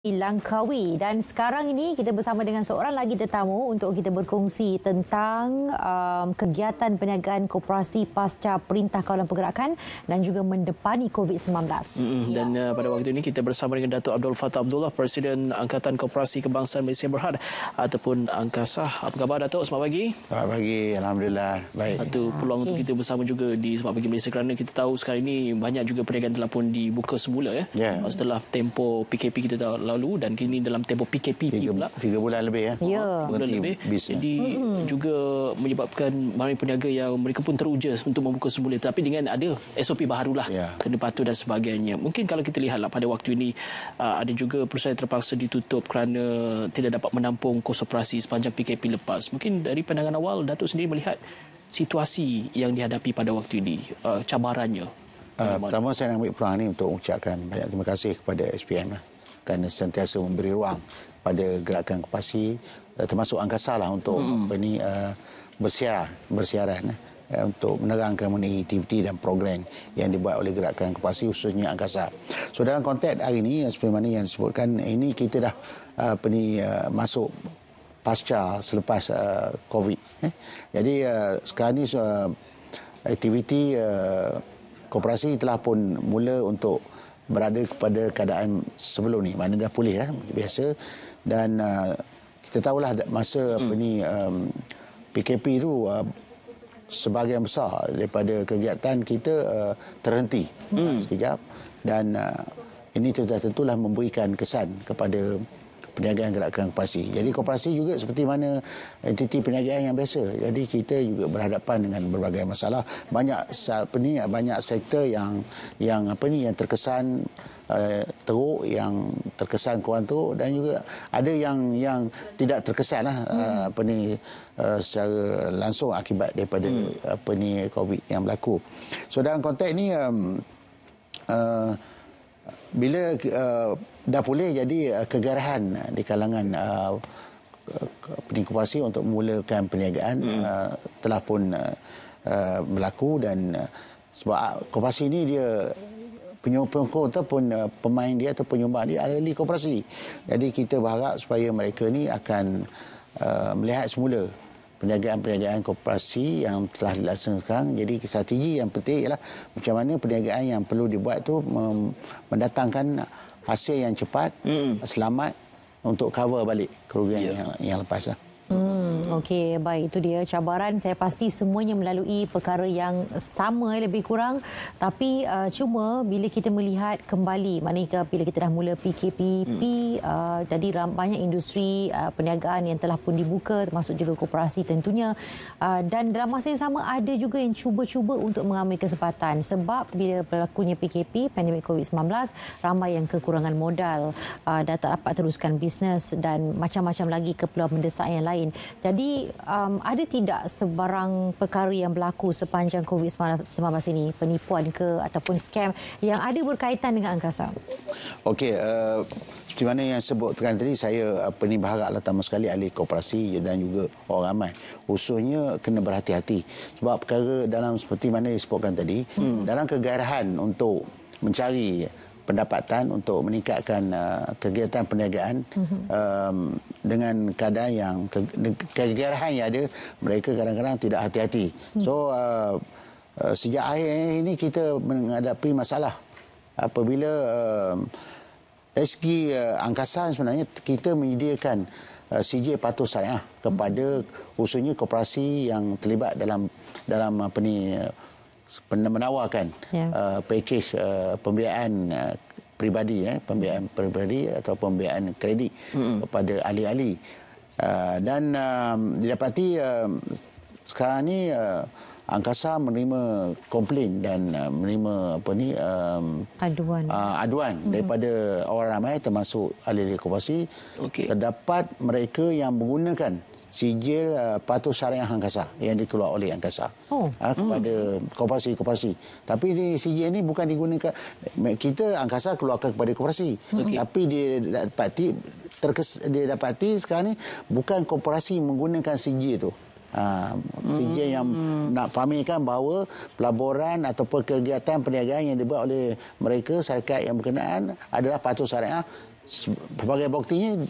Langkawi dan sekarang ini kita bersama dengan seorang lagi tetamu untuk kita berkongsi tentang um, kegiatan perniagaan koperasi pasca perintah kawalan pergerakan dan juga mendepani COVID-19. Mm-hmm. Ya. Dan uh, pada waktu ini kita bersama dengan Datuk Abdul Fatah Abdullah Presiden Angkatan Koperasi Kebangsaan Malaysia Berhad ataupun Angkasa. Apa khabar Datuk selamat pagi? Selamat pagi. Alhamdulillah baik. Satu peluang okay. untuk kita bersama juga di Selamat Pagi Malaysia kerana kita tahu sekarang ini banyak juga perniagaan telah pun dibuka semula ya. Yeah. Setelah tempo PKP kita dah lalu dan kini dalam tempoh PKP pula. Tiga bulan lebih eh? ya. Ya. Bulan lebih. Bisnya. Eh? Jadi hmm juga menyebabkan mari peniaga yang mereka pun teruja untuk membuka semula tapi dengan ada SOP barulah ya. kena patuh dan sebagainya. Mungkin kalau kita lihat pada waktu ini uh, ada juga perusahaan terpaksa ditutup kerana tidak dapat menampung kos operasi sepanjang PKP lepas. Mungkin dari pandangan awal Datuk sendiri melihat situasi yang dihadapi pada waktu ini uh, cabarannya. Uh, pertama saya nak ambil peluang ini untuk mengucapkan banyak terima kasih kepada SPM eh kerana sentiasa memberi ruang pada gerakan kupasi eh, termasuk angkasa lah untuk hmm. apa ni uh, bersiaran bersiaran eh, eh, untuk menerangkan mengenai aktiviti dan program yang dibuat oleh gerakan kupasi khususnya angkasa. So dalam konteks hari ini seperti mana yang disebutkan ini kita dah uh, apa ni uh, masuk pasca selepas uh, COVID. Eh. Jadi uh, sekarang ini uh, aktiviti uh, koperasi telah pun mula untuk berada kepada keadaan sebelum ni mana dah pulih ya biasa dan uh, kita tahulah masa hmm. apa ni um, PKP tu uh, sebahagian besar daripada kegiatan kita uh, terhenti hmm. sekejap dan uh, ini sudah tentulah memberikan kesan kepada perniagaan gerakan koperasi. Jadi koperasi juga seperti mana entiti perniagaan yang biasa. Jadi kita juga berhadapan dengan berbagai masalah. Banyak apa ni banyak sektor yang yang apa ni yang terkesan uh, teruk yang terkesan kurang teruk dan juga ada yang yang tidak terkesan lah, eh, hmm. apa ni eh, secara langsung akibat daripada hmm. apa ni covid yang berlaku. So dalam konteks ni um, uh, bila uh, dah boleh jadi uh, kegerahan uh, di kalangan uh, penikupasi untuk memulakan perniagaan hmm. uh, telah pun uh, uh berlaku dan uh, sebab uh, koperasi ini dia penyumbang ataupun uh, pemain dia atau penyumbang dia adalah koperasi. Jadi kita berharap supaya mereka ni akan uh, melihat semula perniagaan-perniagaan koperasi yang telah dilaksanakan sekarang. Jadi strategi yang penting ialah macam mana perniagaan yang perlu dibuat tu mendatangkan hasil yang cepat, mm. selamat untuk cover balik kerugian yeah. yang, yang lepas lah. Hmm. Okey, baik itu dia cabaran. Saya pasti semuanya melalui perkara yang sama eh, lebih kurang. Tapi uh, cuma bila kita melihat kembali, maknanya bila kita dah mula PKPP, hmm. uh, tadi banyak industri uh, perniagaan yang telah pun dibuka, termasuk juga koperasi tentunya. Uh, dan dalam masa yang sama ada juga yang cuba-cuba untuk mengambil kesempatan. Sebab bila berlakunya PKP, pandemik COVID-19, ramai yang kekurangan modal uh, dan tak dapat teruskan bisnes dan macam-macam lagi keperluan mendesak yang lain. Jadi jadi um, ada tidak sebarang perkara yang berlaku sepanjang COVID-19 ini? Penipuan ke ataupun scam yang ada berkaitan dengan angkasa? Okey, uh, eh, di mana yang sebutkan tadi, saya apa ni berharaplah tambah sekali ahli kooperasi dan juga orang ramai. Khususnya kena berhati-hati. Sebab perkara dalam seperti mana disebutkan tadi, hmm. dalam kegairahan untuk mencari pendapatan untuk meningkatkan uh, kegiatan perniagaan mm-hmm. um, dengan kadar yang ke, kegerahan yang ada mereka kadang-kadang tidak hati-hati. Mm-hmm. So uh, uh, sejak akhir ini kita menghadapi masalah apabila um, uh, SG uh, angkasa sebenarnya kita menyediakan uh, CJ patuh syariah kepada khususnya hmm. koperasi yang terlibat dalam dalam apa ni uh, pernah menawarkan yeah. uh, package uh, pembiayaan uh, pribadi eh pembiayaan pribadi atau pembiayaan kredit mm-hmm. kepada ahli-ahli uh, dan um, didapati um, sekarang ni uh, angkasa menerima komplain dan uh, menerima apa ni um, aduan uh, aduan mm-hmm. daripada orang ramai termasuk ahli-ahli koperasi okay. terdapat mereka yang menggunakan sijil uh, patuh syariah angkasa yang dikeluarkan oleh angkasa oh. uh, kepada hmm. korporasi koperasi Tapi ini sijil ini bukan digunakan kita angkasa keluarkan kepada korporasi. Hmm. Okay. Tapi dia dapati terkes, dia dapati sekarang ni bukan korporasi menggunakan sijil itu. Uh, ah, hmm. yang nak fahamkan bahawa pelaburan ataupun kegiatan perniagaan yang dibuat oleh mereka syarikat yang berkenaan adalah patuh syariah sebagai buktinya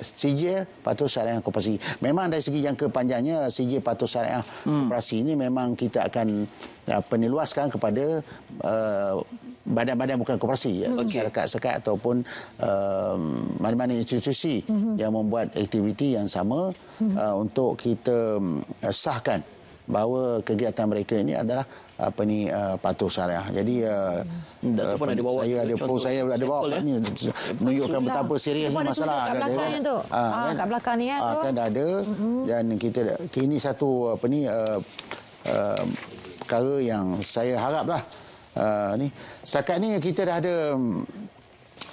CJ patuh syariah koperasi. Memang dari segi yang kepanjangnya CJ patuh syariah hmm. koperasi ini memang kita akan ya, peniluaskan kepada uh, badan-badan bukan koperasi ya, hmm. okay. syarikat sekat ataupun uh, mana-mana institusi hmm. yang membuat aktiviti yang sama hmm. uh, untuk kita uh, sahkan bahawa kegiatan mereka ini adalah apa ni uh, patuh syariah. Jadi uh, ada bawa, saya ada pun saya ada bawa kan? ya? ni menunjukkan Sula. betapa serius masalah ada. Kat kan? belakang tu. Ha, ha, kan? kat belakang ni ya, ha, kan ada mm dan kita kini satu apa ni uh, uh, yang saya haraplah uh, ni setakat ni kita dah ada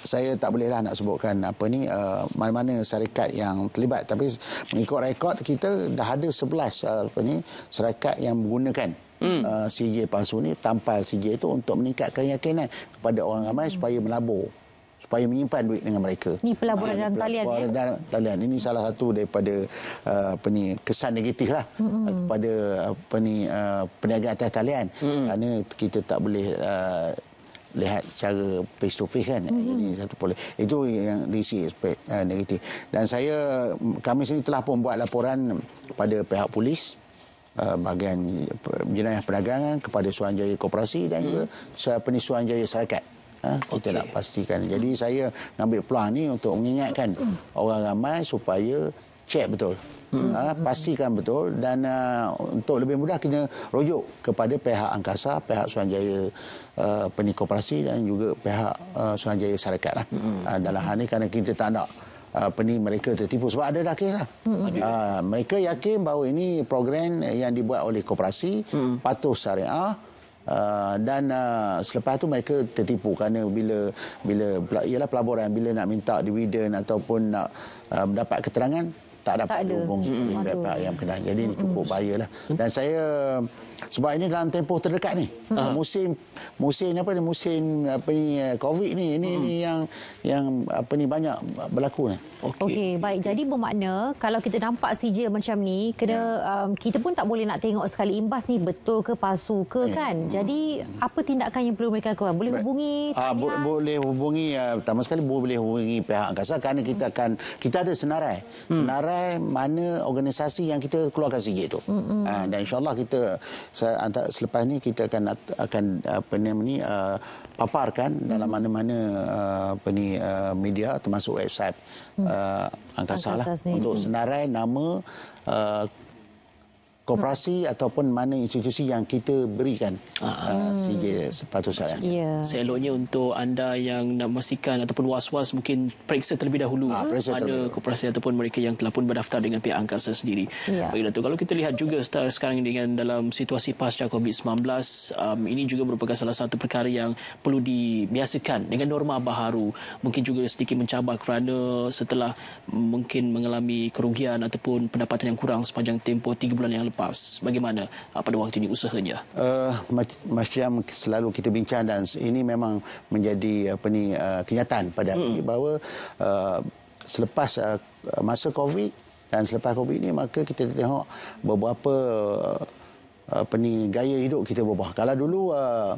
saya tak bolehlah nak sebutkan apa ni uh, mana-mana syarikat yang terlibat tapi mengikut rekod kita dah ada 11 uh, eh, apa ni syarikat yang menggunakan hmm. uh, eh, CJ palsu ni tampal CJ itu untuk meningkatkan keyakinan kepada orang ramai hmm. supaya melabur supaya menyimpan duit dengan mereka. Ini pelaburan ha, dalam talian. Pelaburan ya? dalam talian. Ini salah satu daripada uh, apa ni, kesan negatif lah mm-hmm. kepada apa ni, uh, perniagaan atas talian. Mm-hmm. Kerana kita tak boleh uh, lihat secara face to face kan mm-hmm. ini satu boleh itu yang DC aspek uh, negatif dan saya kami sendiri telah pun buat laporan kepada pihak polis Uh, bahagian jenayah perdagangan kepada Suruhanjaya Koperasi dan hmm. juga mhm. Suruhanjaya Serakat. Ha, kita okay. nak pastikan. Jadi saya ambil peluang ni untuk mengingatkan mhm. orang ramai supaya cek betul. Hmm. Ha, pastikan betul dan uh, untuk lebih mudah kena rujuk kepada pihak angkasa, pihak Suruhanjaya uh, ah, Penik Koperasi dan juga pihak uh, Suruhanjaya Syarikat lah. hmm. uh, dalam hal ini kerana kita tak nak apa ni mereka tertipu sebab ada dah kes lah. Hmm. Uh, mereka yakin bahawa ini program yang dibuat oleh koperasi hmm. patuh syariah Uh, dan uh, selepas itu mereka tertipu kerana bila bila ialah pelaburan bila nak minta dividen ataupun nak uh, mendapat keterangan tak dapat tak ada. hubung hmm. dengan pihak yang kena. Jadi ini cukup bahayalah. Dan saya sebab ini dalam tempoh terdekat ni uh-huh. musim musim apa ni musim apa ni eh, covid ni ini uh-huh. yang yang apa ni banyak berlaku ni okey okay, baik okay. jadi bermakna kalau kita nampak sijil macam ni kena yeah. um, kita pun tak boleh nak tengok sekali imbas ni betul ke palsu ke yeah. kan uh-huh. jadi apa tindakan yang perlu mereka lakukan boleh hubungi uh, bo- boleh hubungi uh, pertama sekali boleh hubungi pihak angkasa kerana kita uh-huh. akan kita ada senarai uh-huh. senarai mana organisasi yang kita keluarkan sijil tu uh-huh. uh, dan insyaallah kita saya selepas ni kita akan akan apa nama ni uh, paparkan hmm. dalam mana-mana uh, apa ni uh, media termasuk website hmm. uh, angkasa, angkasa lah sini. untuk hmm. senarai nama uh, koperasi hmm. ataupun mana institusi yang kita berikan ah. Ah, sijil hmm. uh, sepatutnya. Yeah. Seeloknya untuk anda yang nak memastikan ataupun was-was mungkin periksa terlebih dahulu ha, periksa pada koperasi ataupun mereka yang telah pun berdaftar dengan pihak angkasa sendiri. Yeah. Baiklah tu kalau kita lihat juga sekarang dengan dalam situasi pasca COVID-19 um, ini juga merupakan salah satu perkara yang perlu dibiasakan dengan norma baharu mungkin juga sedikit mencabar kerana setelah mungkin mengalami kerugian ataupun pendapatan yang kurang sepanjang tempoh 3 bulan yang lepas lepas bagaimana uh, pada waktu ini usahanya uh, eh, macam selalu kita bincang dan ini memang menjadi apa ni uh, kenyataan pada hmm. bahawa uh, selepas uh, masa covid dan selepas covid ini maka kita tengok beberapa uh, apa ni gaya hidup kita berubah kalau dulu uh,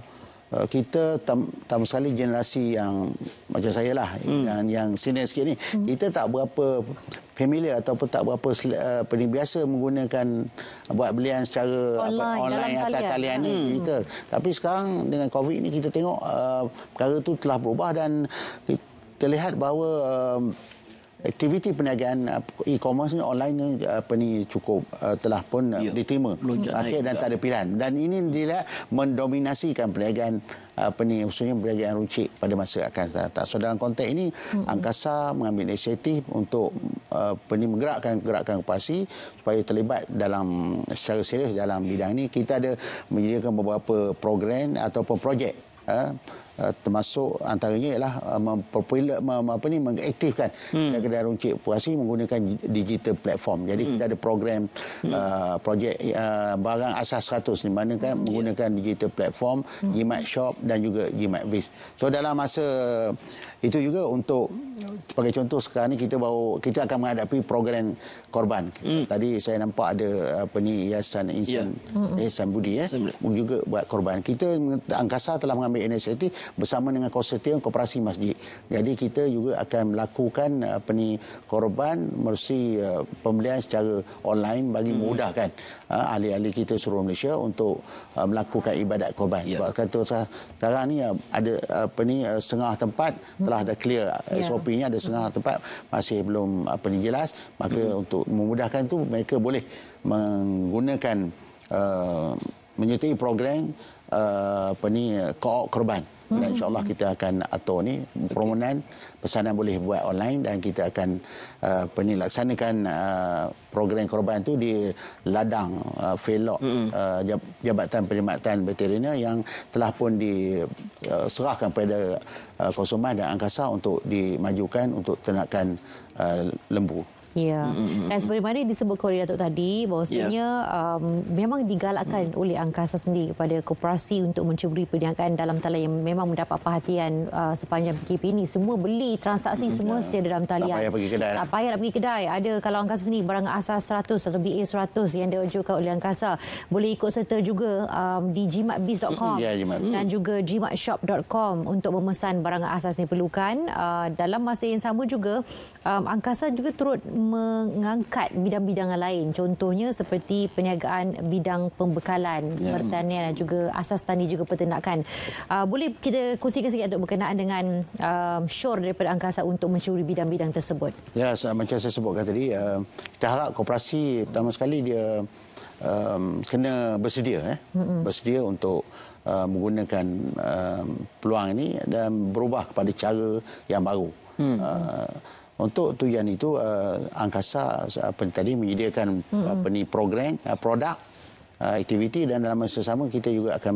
Eh, kita tam, tam sekali generasi yang macam saya lah hmm. yang yang senior sikit ni hmm. kita tak berapa familiar ataupun tak berapa eh, apa uh, biasa menggunakan buat belian secara online, apa, online atas talian, talian ni hmm. kita tapi sekarang dengan covid ni kita tengok uh, perkara tu telah berubah dan kita lihat bahawa uh, aktiviti perniagaan uh, e-commerce ni online ni uh, apa ni cukup uh, telah pun uh, ya, diterima okey dan tak ada pilihan dan ini dia mendominasikan perniagaan apa ni khususnya perniagaan runcit pada masa akan datang so dalam konteks ini hmm. angkasa mengambil inisiatif untuk apa ni menggerakkan gerakan operasi supaya terlibat dalam secara serius dalam bidang ini kita ada menyediakan beberapa program ataupun projek Uh, termasuk antaranya ialah uh, mempopular mem, apa ni mengaktifkan hmm. kedai runcit puasi menggunakan digital platform. Jadi hmm. kita ada program hmm. uh, projek uh, barang asas 100 ni mana kan hmm. menggunakan yeah. digital platform hmm. Gmart Shop dan juga Gmart Biz. So dalam masa itu juga untuk sebagai contoh sekarang ni kita baru kita akan menghadapi program korban. Mm. Tadi saya nampak ada apa ni Yayasan Insan yeah. Hmm. Ihsan Budi ya. Eh, juga buat korban. Kita angkasa telah mengambil inisiatif bersama dengan konsortium koperasi masjid. Jadi kita juga akan melakukan apa ni korban mersi uh, eh, pembelian secara online bagi mm. uh, ahli-ahli kita seluruh Malaysia untuk uh, melakukan ibadat korban. Yeah. Sebab kata sekarang ni uh, ada apa ni uh, setengah tempat hmm. telah ada clear yeah. Ya. SOP-nya ada setengah tempat masih belum apa ni jelas maka hmm. untuk memudahkan itu mereka boleh menggunakan uh, menyertai program uh, apa ni korban dan hmm. insyaAllah kita akan atur ni permohonan pesanan boleh buat online dan kita akan uh, penilaksanakan uh, program korban tu di ladang uh, velok hmm. uh, Jabatan Perkhidmatan Veterinar yang telah pun diserahkan uh, pada uh, konsumen dan angkasa untuk dimajukan untuk ternakan uh, lembu. Ya. Mm-hmm. Dan seperti mana disebut Korea Datuk tadi, bahawasanya yeah. um, memang digalakkan mm. oleh angkasa sendiri kepada koperasi untuk mencuburi perniagaan dalam talian yang memang mendapat perhatian uh, sepanjang PKP ini. Semua beli transaksi mm-hmm. semua ya. secara dalam talian. Tak payah pergi kedai. Tak payah nak pergi kedai. Ada kalau angkasa sendiri barang asas 100 atau BA 100 yang diajukan oleh angkasa. Boleh ikut serta juga um, di jimatbiz.com yeah, jimat. dan mm. juga jimatshop.com untuk memesan barang asas ni perlukan. Uh, dalam masa yang sama juga, um, angkasa juga turut mengangkat bidang-bidang lain. Contohnya seperti perniagaan bidang pembekalan, ya. pertanian dan juga asas tani juga peternakan. Uh, boleh kita kongsikan sikit untuk berkenaan dengan uh, um, syur daripada angkasa untuk mencuri bidang-bidang tersebut? Ya, macam saya sebutkan tadi, uh, kita harap kooperasi pertama sekali dia um, kena bersedia. Eh? Mm-hmm. Bersedia untuk Uh, menggunakan uh, peluang ini dan berubah kepada cara yang baru. Hmm. Uh, untuk tujuan itu uh, angkasa eh, apa tadi menyediakan hmm. apa ni program uh, produk uh, aktiviti dan dalam masa sama kita juga akan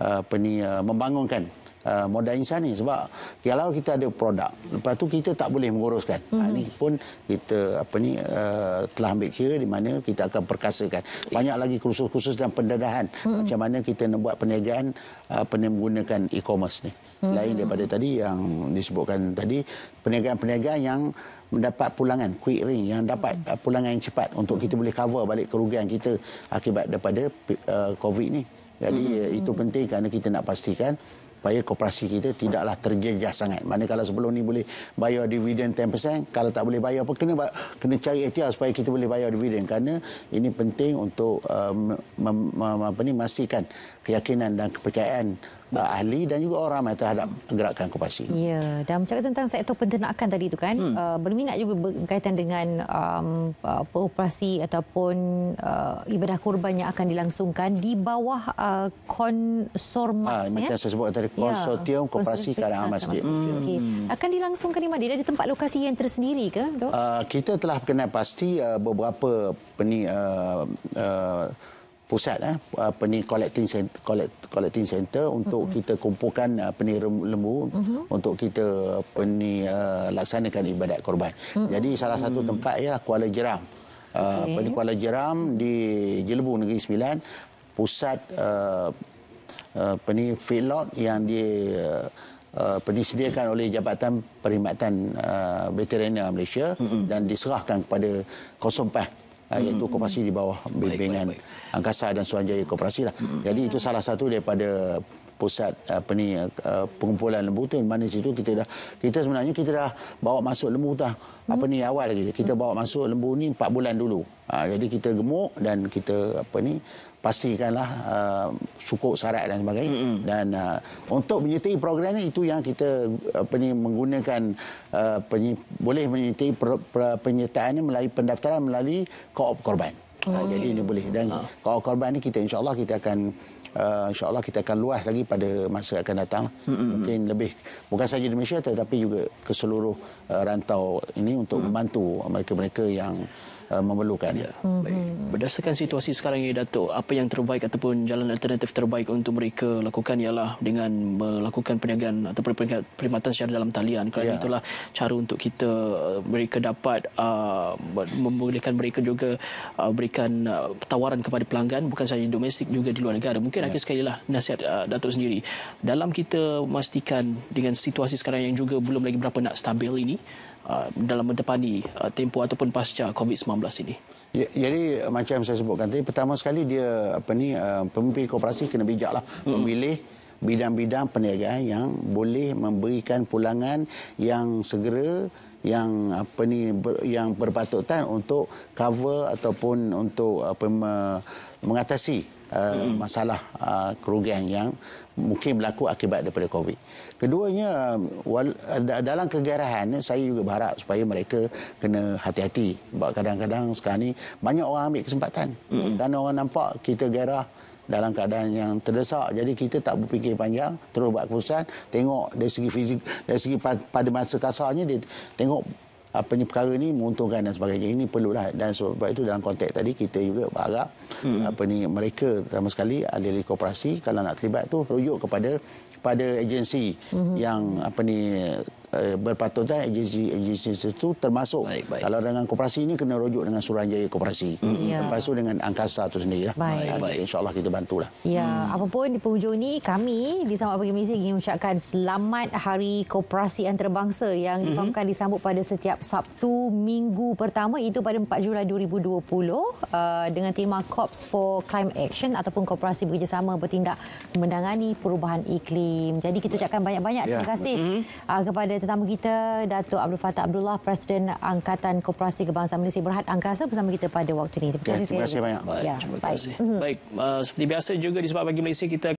uh, apa ni uh, membangunkan Uh, modal insan ni sebab kalau kita ada produk lepas tu kita tak boleh menguruskan mm-hmm. ha, mhm. ni pun kita apa ni uh, telah ambil kira di mana kita akan perkasakan banyak lagi kursus-kursus dan pendedahan mm-hmm. macam mana kita nak buat perniagaan uh, menggunakan e-commerce ni mm-hmm. lain daripada tadi yang disebutkan tadi perniagaan-perniagaan yang mendapat pulangan quick ring yang dapat mm-hmm. pulangan yang cepat untuk mhm. kita boleh cover balik kerugian kita akibat daripada uh, covid ni jadi mm-hmm. itu penting kerana kita nak pastikan supaya koperasi kita tidaklah tergegas sangat. Maknanya kalau sebelum ni boleh bayar dividen 10%, kalau tak boleh bayar apa kena kena cari ikhtiar supaya kita boleh bayar dividen kerana ini penting untuk um, uh, mem, mem, apa ni memastikan keyakinan dan kepercayaan ahli dan juga orang ramai terhadap gerakan kopasi. Ya, dan bercakap tentang sektor penternakan tadi itu kan, hmm. Uh, berminat juga berkaitan dengan um, uh, operasi ataupun uh, ibadah kurban yang akan dilangsungkan di bawah uh, konsormas. Ha, ah, macam ya? saya sebut tadi, ya, konsortium ya, kooperasi keadaan masjid. Hmm. Okay. Akan dilangsungkan di mana? Ada tempat lokasi yang tersendiri ke? Uh, kita telah kena pasti uh, beberapa peni, uh, uh, pusat eh uh, peni collecting center collect, collecting center untuk mm-hmm. kita kumpulkan uh, peni lembu mm-hmm. untuk kita uh, peni uh, laksanakan ibadat korban. Mm-hmm. Jadi salah satu mm-hmm. tempat ialah Kuala Jeram. Okay. Uh, peni Kuala Jeram di Jelebu Negeri Sembilan pusat uh, uh, peni feedlot yang di uh, disediakan uh, oleh Jabatan Perkhidmatan uh, Veterinaria Malaysia mm-hmm. dan diserahkan kepada Kosompah Ah, hmm. iaitu koperasi di bawah bimbingan angkasa dan Suanjaya koperasi lah. Hmm. Jadi itu salah satu daripada pusat eh, apa ni eh, eh, pengumpulan lembu hutan mana situ kita dah kita sebenarnya kita dah bawa masuk lembu hutan apa ni awal lagi kita bawa masuk lembu ni 4 bulan dulu ha, jadi kita gemuk dan kita apa ni pastikanlah uh, cukup syarat dan sebagainya hmm dan uh, untuk menyertai program ini itu yang kita apa ni menggunakan uh, penyi, boleh menyertai per, penyertaan ini melalui pendaftaran melalui koop korban. Mm. jadi ini boleh dan uh. korban ini kita insyaallah kita akan uh, insyaallah kita akan luas lagi pada masa akan datang mm-hmm. mungkin lebih bukan sahaja di Malaysia tetapi juga ke seluruh uh, rantau ini untuk hmm membantu mereka-mereka yang uh, memerlukan. Ya. Berdasarkan situasi sekarang ini Datuk, apa yang terbaik ataupun jalan alternatif terbaik untuk mereka lakukan ialah dengan melakukan perniagaan atau perkhidmatan secara dalam talian kerana ya. itulah cara untuk kita uh, mereka dapat uh, membolehkan mereka juga uh, berikan uh, tawaran kepada pelanggan bukan sahaja domestik juga di luar negara. Mungkin ya. akhir sekali lah nasihat uh, Datuk sendiri. Dalam kita memastikan dengan situasi sekarang yang juga belum lagi berapa nak stabil ini Uh, dalam mendepani uh, tempoh ataupun pasca COVID-19 ini? Ya, jadi uh, macam saya sebutkan tadi, pertama sekali dia apa ni uh, pemimpin koperasi kena bijaklah hmm. memilih bidang-bidang perniagaan yang boleh memberikan pulangan yang segera yang apa ni ber, yang berpatutan untuk cover ataupun untuk apa mengatasi hmm. masalah uh, kerugian yang mungkin berlaku akibat daripada COVID. Keduanya, um, dalam kegairahan, eh, saya juga berharap supaya mereka kena hati-hati. Sebab kadang-kadang sekarang ni banyak orang ambil kesempatan. Hmm. Dan orang nampak kita gairah dalam keadaan yang terdesak jadi kita tak berfikir panjang terus buat keputusan tengok dari segi fizik dari segi pada masa kasarnya dia tengok apa ah, ni perkara ni menguntungkan dan sebagainya ini perlulah dan sebab itu dalam konteks tadi kita juga berharap hmm. apa ni mereka terutama sekali ada ahli koperasi kalau nak terlibat tu rujuk kepada pada agensi hmm. yang apa ni Eh, berpatutan agensi-agensi itu termasuk baik, baik. kalau dengan koperasi ini kena rujuk dengan Suruhanjaya Koperasi mm-hmm. lepas itu dengan angkasa tu sendiri lah. Ah, insyaAllah kita bantulah ya, hmm. pun di penghujung ini kami di Sambut Pagi Malaysia ingin mengucapkan selamat Hari Koperasi Antarabangsa yang mm-hmm. disambut pada setiap Sabtu minggu pertama itu pada 4 Julai 2020 uh, dengan tema COPS for Climate Action ataupun Koperasi Bekerjasama Bertindak Menangani Perubahan Iklim jadi kita ucapkan banyak-banyak ya. terima kasih mm-hmm. uh, kepada tetamu kita Datuk Abdul Fatah Abdullah Presiden Angkatan Koperasi Kebangsaan Malaysia Berhad Angkasa bersama kita pada waktu ini. Terima ya, kasih, ya, terima kasih banyak. Baik, ya, terima baik. kasih. Mm baik uh, seperti biasa juga di sebab bagi Malaysia kita